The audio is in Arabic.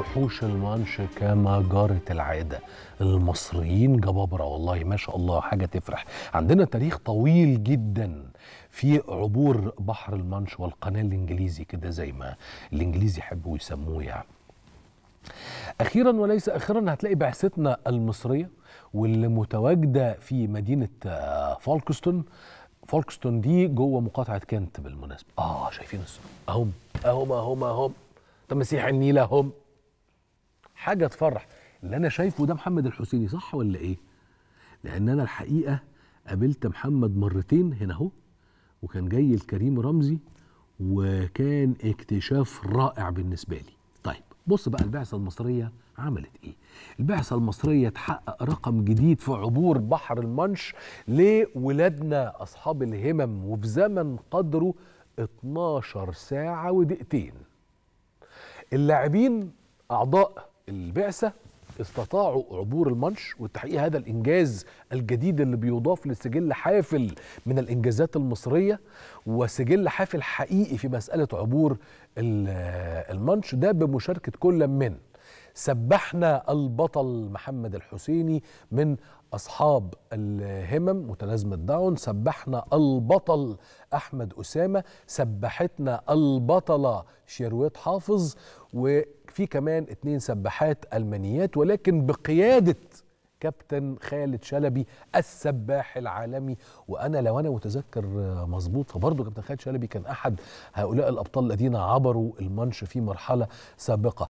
وحوش المانش كما جرت العاده المصريين جبابره والله ما شاء الله حاجه تفرح عندنا تاريخ طويل جدا في عبور بحر المانش والقناه الانجليزي كده زي ما الانجليزي يحبوا يسموه يعني اخيرا وليس اخيرا هتلاقي بعثتنا المصريه واللي متواجده في مدينه آه، فولكستون فولكستون دي جوه مقاطعه كنت بالمناسبه اه شايفين الصور اهم اهم اهم اهم ده مسيح النيل اهم حاجه تفرح اللي انا شايفه ده محمد الحسيني صح ولا ايه لان انا الحقيقه قابلت محمد مرتين هنا اهو وكان جاي الكريم رمزي وكان اكتشاف رائع بالنسبه لي طيب بص بقى البعثه المصريه عملت ايه البعثه المصريه تحقق رقم جديد في عبور بحر المنش لولادنا اصحاب الهمم وفي زمن قدره 12 ساعه ودقيقتين اللاعبين اعضاء البعثه استطاعوا عبور المنش وتحقيق هذا الانجاز الجديد اللي بيضاف لسجل حافل من الانجازات المصريه وسجل حافل حقيقي في مساله عبور المنش ده بمشاركه كل من سبحنا البطل محمد الحسيني من اصحاب الهمم متلازمه داون سبحنا البطل احمد اسامه سبحتنا البطله شيرويت حافظ و في كمان اتنين سباحات المانيات ولكن بقياده كابتن خالد شلبي السباح العالمي وانا لو انا متذكر مظبوط فبرضه كابتن خالد شلبي كان احد هؤلاء الابطال الذين عبروا المنش في مرحله سابقه